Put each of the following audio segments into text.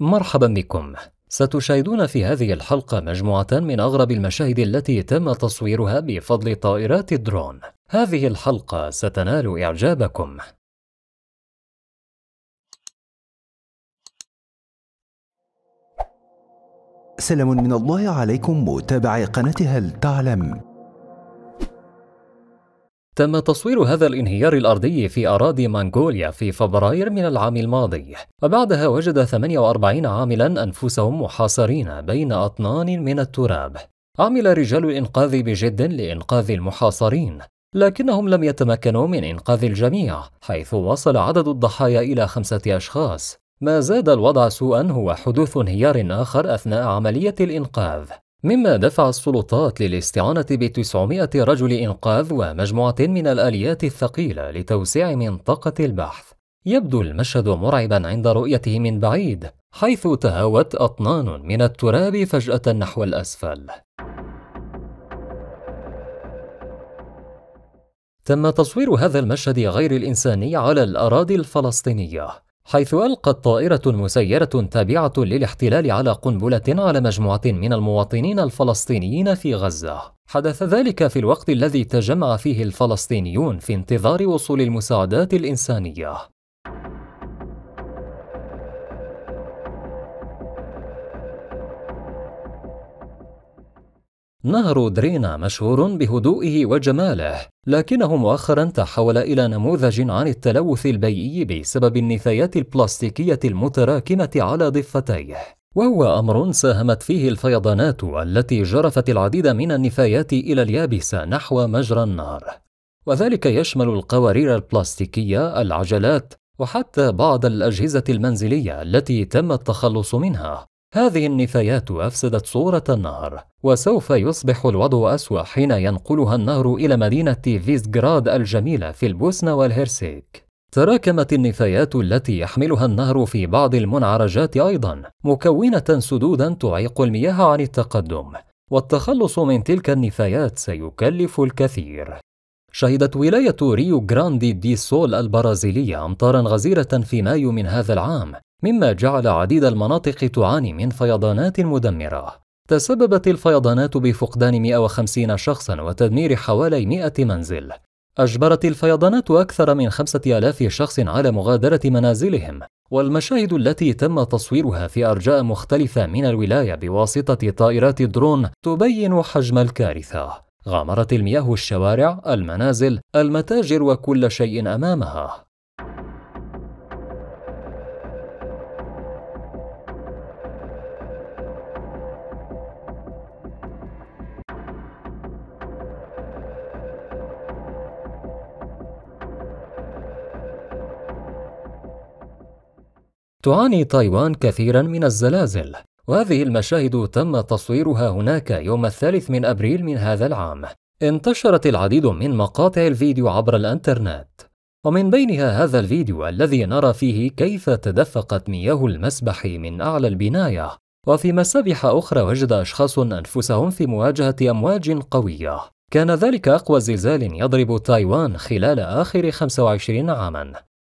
مرحبا بكم ستشاهدون في هذه الحلقة مجموعة من أغرب المشاهد التي تم تصويرها بفضل طائرات الدرون هذه الحلقة ستنال إعجابكم سلام من الله عليكم متابعي قناة هل تعلم تم تصوير هذا الانهيار الأرضي في أراضي منغوليا في فبراير من العام الماضي وبعدها وجد 48 عاملا أنفسهم محاصرين بين أطنان من التراب عمل رجال الإنقاذ بجد لإنقاذ المحاصرين لكنهم لم يتمكنوا من إنقاذ الجميع حيث وصل عدد الضحايا إلى خمسة أشخاص ما زاد الوضع سوءا هو حدوث انهيار آخر أثناء عملية الإنقاذ مما دفع السلطات للاستعانة ب 900 رجل إنقاذ ومجموعة من الآليات الثقيلة لتوسيع منطقة البحث. يبدو المشهد مرعبا عند رؤيته من بعيد، حيث تهاوت أطنان من التراب فجأة نحو الأسفل. تم تصوير هذا المشهد غير الإنساني على الأراضي الفلسطينية، حيث ألقت طائرة مسيرة تابعة للاحتلال على قنبلة على مجموعة من المواطنين الفلسطينيين في غزة. حدث ذلك في الوقت الذي تجمع فيه الفلسطينيون في انتظار وصول المساعدات الإنسانية، نهر درينا مشهور بهدوئه وجماله لكنه مؤخرا تحول إلى نموذج عن التلوث البيئي بسبب النفايات البلاستيكية المتراكمة على ضفتيه وهو أمر ساهمت فيه الفيضانات التي جرفت العديد من النفايات إلى اليابسة نحو مجرى النهر وذلك يشمل القوارير البلاستيكية العجلات وحتى بعض الأجهزة المنزلية التي تم التخلص منها هذه النفايات أفسدت صورة النهر وسوف يصبح الوضع أسوأ حين ينقلها النهر إلى مدينة فيزغراد الجميلة في البوسنة والهرسيك تراكمت النفايات التي يحملها النهر في بعض المنعرجات أيضا مكونة سدودا تعيق المياه عن التقدم والتخلص من تلك النفايات سيكلف الكثير شهدت ولاية ريو جراندي دي سول البرازيلية أمطارا غزيرة في مايو من هذا العام، مما جعل عديد المناطق تعاني من فيضانات مدمرة. تسببت الفيضانات بفقدان 150 شخصا وتدمير حوالي 100 منزل. أجبرت الفيضانات أكثر من 5000 شخص على مغادرة منازلهم، والمشاهد التي تم تصويرها في أرجاء مختلفة من الولاية بواسطة طائرات الدرون تبين حجم الكارثة. غامرت المياه الشوارع المنازل المتاجر وكل شيء امامها تعاني تايوان كثيرا من الزلازل وهذه المشاهد تم تصويرها هناك يوم الثالث من أبريل من هذا العام انتشرت العديد من مقاطع الفيديو عبر الانترنت ومن بينها هذا الفيديو الذي نرى فيه كيف تدفقت مياه المسبح من أعلى البناية وفي مسابح أخرى وجد أشخاص أنفسهم في مواجهة أمواج قوية كان ذلك أقوى زلزال يضرب تايوان خلال آخر 25 عاماً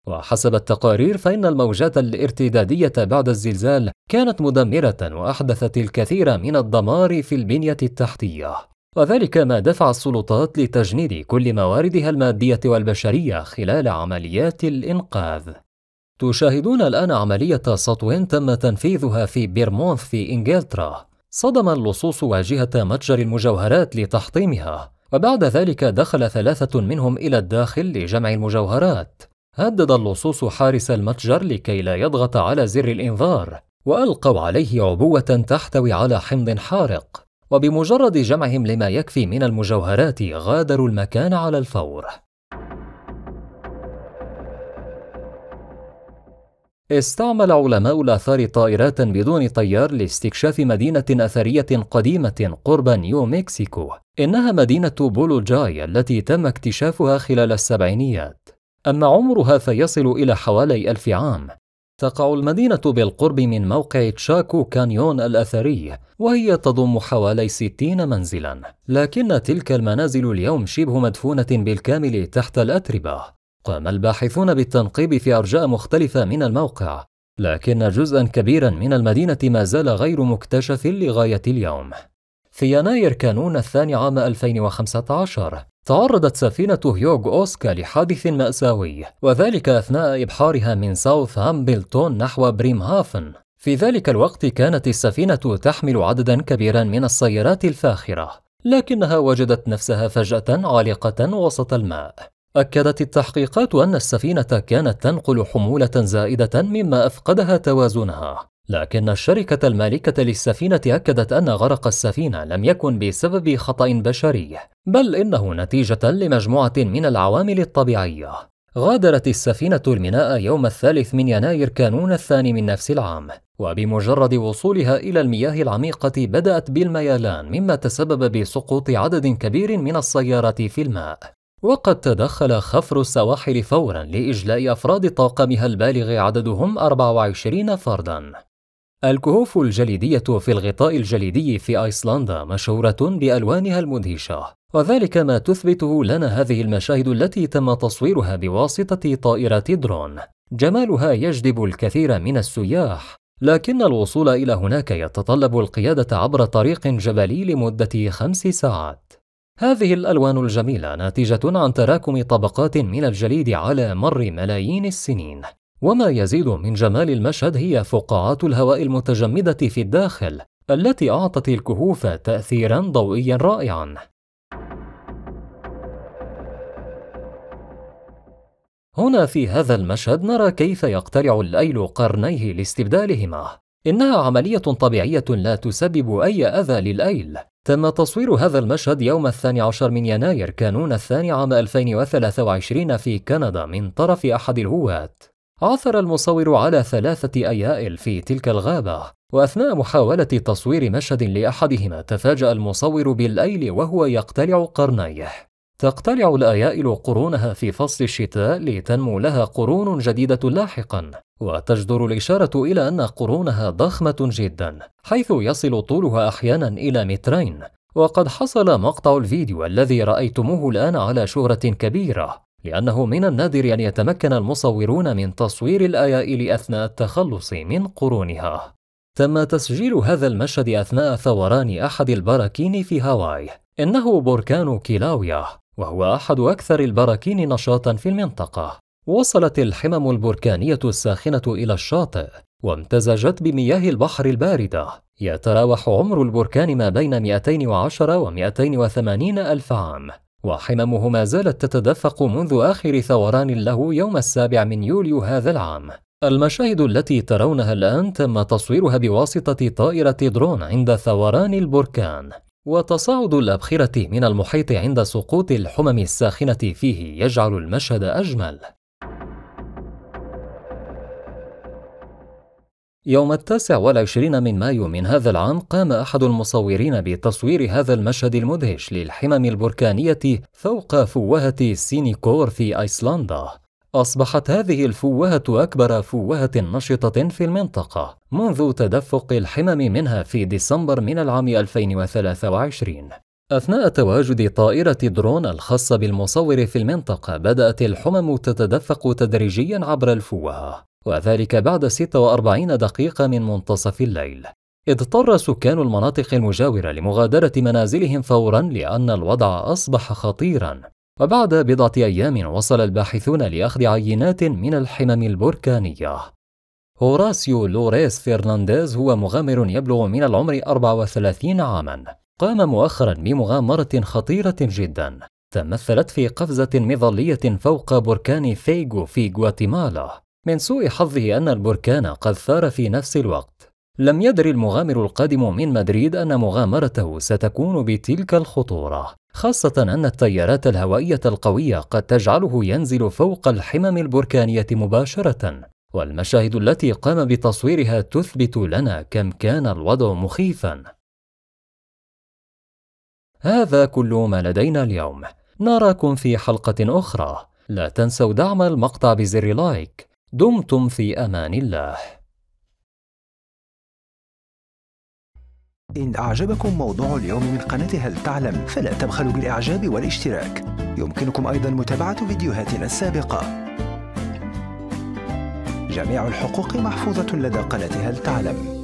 وحسب التقارير فإن الموجات الارتدادية بعد الزلزال كانت مدمرة وأحدثت الكثير من الدمار في البنية التحتية وذلك ما دفع السلطات لتجنيد كل مواردها المادية والبشرية خلال عمليات الإنقاذ تشاهدون الآن عملية سطو تم تنفيذها في بيرمونث في إنجلترا صدم اللصوص واجهة متجر المجوهرات لتحطيمها وبعد ذلك دخل ثلاثة منهم إلى الداخل لجمع المجوهرات هدد اللصوص حارس المتجر لكي لا يضغط على زر الإنذار وألقوا عليه عبوة تحتوي على حمض حارق وبمجرد جمعهم لما يكفي من المجوهرات غادروا المكان على الفور استعمل علماء الآثار طائرات بدون طيار لاستكشاف مدينة أثرية قديمة قرب نيو مكسيكو إنها مدينة بولوجاي التي تم اكتشافها خلال السبعينيات أما عمرها فيصل إلى حوالي ألف عام تقع المدينة بالقرب من موقع تشاكو كانيون الأثري وهي تضم حوالي 60 منزلا لكن تلك المنازل اليوم شبه مدفونة بالكامل تحت الأتربة قام الباحثون بالتنقيب في أرجاء مختلفة من الموقع لكن جزءا كبيرا من المدينة ما زال غير مكتشف لغاية اليوم في يناير كانون الثاني عام 2015 تعرضت سفينة هيوغ أوسكا لحادث مأساوي وذلك أثناء إبحارها من ساوث هامبلتون نحو بريمهافن في ذلك الوقت كانت السفينة تحمل عددا كبيرا من السيارات الفاخرة لكنها وجدت نفسها فجأة عالقة وسط الماء أكدت التحقيقات أن السفينة كانت تنقل حمولة زائدة مما أفقدها توازنها لكن الشركة المالكة للسفينة أكدت أن غرق السفينة لم يكن بسبب خطأ بشري، بل إنه نتيجة لمجموعة من العوامل الطبيعية. غادرت السفينة الميناء يوم الثالث من يناير كانون الثاني من نفس العام، وبمجرد وصولها إلى المياه العميقة بدأت بالميلان مما تسبب بسقوط عدد كبير من السيارات في الماء. وقد تدخل خفر السواحل فورا لإجلاء أفراد طاقمها البالغ عددهم 24 فرداً الكهوف الجليدية في الغطاء الجليدي في أيسلندا مشهورة بألوانها المدهشة، وذلك ما تثبته لنا هذه المشاهد التي تم تصويرها بواسطة طائرة درون. جمالها يجذب الكثير من السياح، لكن الوصول إلى هناك يتطلب القيادة عبر طريق جبلي لمدة خمس ساعات. هذه الألوان الجميلة ناتجة عن تراكم طبقات من الجليد على مر ملايين السنين، وما يزيد من جمال المشهد هي فقاعات الهواء المتجمدة في الداخل التي أعطت الكهوف تأثيرا ضوئيا رائعا هنا في هذا المشهد نرى كيف يقترع الأيل قرنيه لاستبدالهما إنها عملية طبيعية لا تسبب أي أذى للأيل تم تصوير هذا المشهد يوم الثاني عشر من يناير كانون الثاني عام 2023 في كندا من طرف أحد الهواة عثر المصور على ثلاثة أيائل في تلك الغابة، وأثناء محاولة تصوير مشهد لأحدهما تفاجأ المصور بالأيل وهو يقتلع قرنيه. تقتلع الأيائل قرونها في فصل الشتاء لتنمو لها قرون جديدة لاحقا، وتجدر الإشارة إلى أن قرونها ضخمة جدا، حيث يصل طولها أحيانا إلى مترين، وقد حصل مقطع الفيديو الذي رأيتموه الآن على شهرة كبيرة، لأنه من النادر أن يتمكن المصورون من تصوير الأيائل أثناء التخلص من قرونها. تم تسجيل هذا المشهد أثناء ثوران أحد البراكين في هاواي. إنه بركان كيلاويا، وهو أحد أكثر البراكين نشاطًا في المنطقة. وصلت الحمم البركانية الساخنة إلى الشاطئ، وامتزجت بمياه البحر الباردة. يتراوح عمر البركان ما بين 210 و 280 ألف عام، وحممه ما زالت تتدفق منذ آخر ثوران له يوم السابع من يوليو هذا العام المشاهد التي ترونها الآن تم تصويرها بواسطة طائرة درون عند ثوران البركان وتصاعد الأبخرة من المحيط عند سقوط الحمم الساخنة فيه يجعل المشهد أجمل يوم التاسع والعشرين من مايو من هذا العام قام أحد المصورين بتصوير هذا المشهد المدهش للحمم البركانية فوق فوهة سينيكور في أيسلندا أصبحت هذه الفوهة أكبر فوهة نشطة في المنطقة منذ تدفق الحمم منها في ديسمبر من العام 2023 أثناء تواجد طائرة درون الخاصة بالمصور في المنطقة بدأت الحمم تتدفق تدريجيا عبر الفوهة وذلك بعد 46 دقيقة من منتصف الليل اضطر سكان المناطق المجاورة لمغادرة منازلهم فورا لأن الوضع أصبح خطيرا وبعد بضعة أيام وصل الباحثون لأخذ عينات من الحمم البركانية هوراسيو لوريس فرنانديز هو مغامر يبلغ من العمر 34 عاما قام مؤخرا بمغامرة خطيرة جدا تمثلت في قفزة مظلية فوق بركان ثيجو في غواتيمالا من سوء حظه أن البركان قد ثار في نفس الوقت لم يدر المغامر القادم من مدريد أن مغامرته ستكون بتلك الخطورة خاصة أن التيارات الهوائية القوية قد تجعله ينزل فوق الحمم البركانية مباشرة والمشاهد التي قام بتصويرها تثبت لنا كم كان الوضع مخيفا هذا كل ما لدينا اليوم نراكم في حلقة أخرى لا تنسوا دعم المقطع بزر لايك دمتم في امان الله إن أعجبكم موضوع اليوم من قناة هل تعلم فلا تبخلوا بالإعجاب والاشتراك يمكنكم أيضا متابعة فيديوهاتنا السابقة جميع الحقوق محفوظة لدى قناة هل تعلم